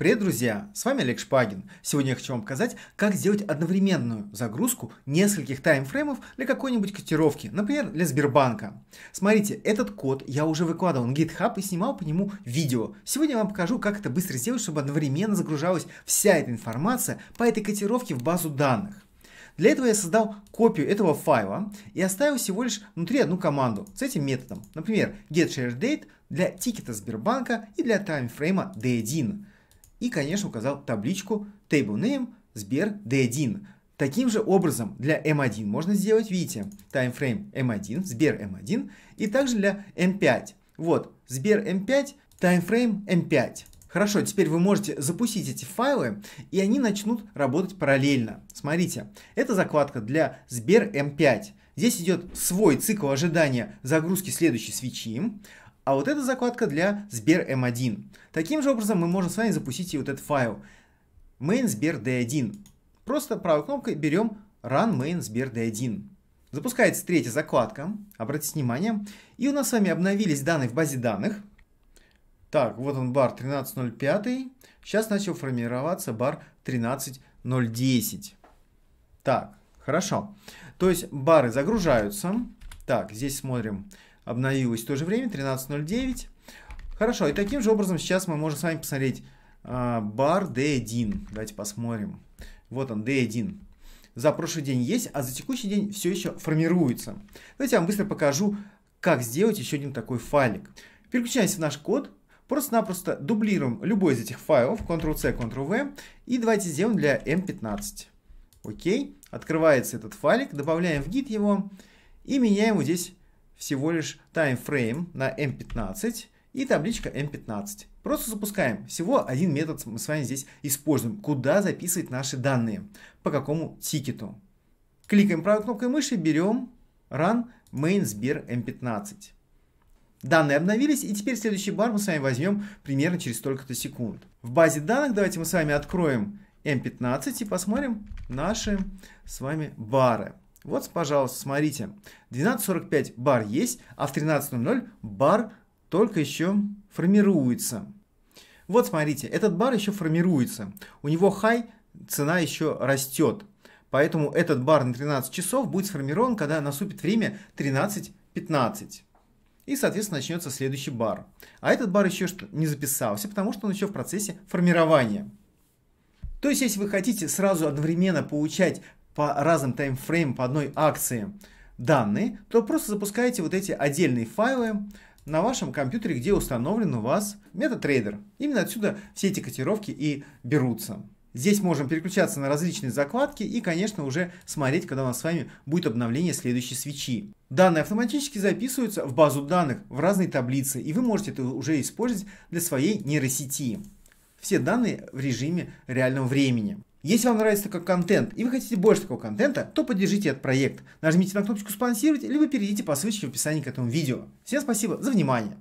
Привет, друзья! С вами Олег Шпагин. Сегодня я хочу вам показать, как сделать одновременную загрузку нескольких таймфреймов для какой-нибудь котировки, например, для Сбербанка. Смотрите, этот код я уже выкладывал на GitHub и снимал по нему видео. Сегодня я вам покажу, как это быстро сделать, чтобы одновременно загружалась вся эта информация по этой котировке в базу данных. Для этого я создал копию этого файла и оставил всего лишь внутри одну команду с этим методом. Например, getShareDate для тикета Сбербанка и для таймфрейма D1 и, конечно, указал табличку table_name Сбер D1. Таким же образом для M1 можно сделать, видите, timeframe M1, Сбер M1, и также для M5. Вот, Сбер M5, timeframe M5. Хорошо, теперь вы можете запустить эти файлы, и они начнут работать параллельно. Смотрите, это закладка для Сбер M5. Здесь идет свой цикл ожидания загрузки следующей свечи а вот эта закладка для Сбер м 1 Таким же образом мы можем с вами запустить и вот этот файл. Main Сбер D1. Просто правой кнопкой берем Run Main Сбер D1. Запускается третья закладка, обратите внимание. И у нас с вами обновились данные в базе данных. Так, вот он бар 13.05. Сейчас начал формироваться бар 13.010. Так, хорошо. То есть бары загружаются. Так, здесь смотрим обновилось в то же время, 13.09. Хорошо, и таким же образом сейчас мы можем с вами посмотреть а, бар D1. Давайте посмотрим. Вот он, D1. За прошлый день есть, а за текущий день все еще формируется. Давайте я вам быстро покажу, как сделать еще один такой файлик. Переключаемся в наш код, просто-напросто дублируем любой из этих файлов, Ctrl-C, Ctrl-V, и давайте сделаем для M15. Окей, открывается этот файлик, добавляем в гид его и меняем вот здесь всего лишь timeframe на m15 и табличка m15. Просто запускаем. Всего один метод мы с вами здесь используем. Куда записывать наши данные? По какому тикету? Кликаем правой кнопкой мыши, берем run main sber m15. Данные обновились, и теперь следующий бар мы с вами возьмем примерно через столько-то секунд. В базе данных давайте мы с вами откроем m15 и посмотрим наши с вами бары. Вот, пожалуйста, смотрите. 12.45 бар есть, а в 13.00 бар только еще формируется. Вот, смотрите, этот бар еще формируется. У него хай, цена еще растет. Поэтому этот бар на 13 часов будет сформирован, когда наступит время 13.15. И, соответственно, начнется следующий бар. А этот бар еще не записался, потому что он еще в процессе формирования. То есть, если вы хотите сразу одновременно получать по разным таймфреймам, по одной акции данные, то просто запускаете вот эти отдельные файлы на вашем компьютере, где установлен у вас MetaTrader. Именно отсюда все эти котировки и берутся. Здесь можем переключаться на различные закладки и, конечно, уже смотреть, когда у нас с вами будет обновление следующей свечи. Данные автоматически записываются в базу данных, в разные таблицы, и вы можете это уже использовать для своей нейросети. Все данные в режиме реального времени. Если вам нравится такой контент и вы хотите больше такого контента, то поддержите этот проект. Нажмите на кнопочку «Спонсировать» либо перейдите по ссылочке в описании к этому видео. Всем спасибо за внимание!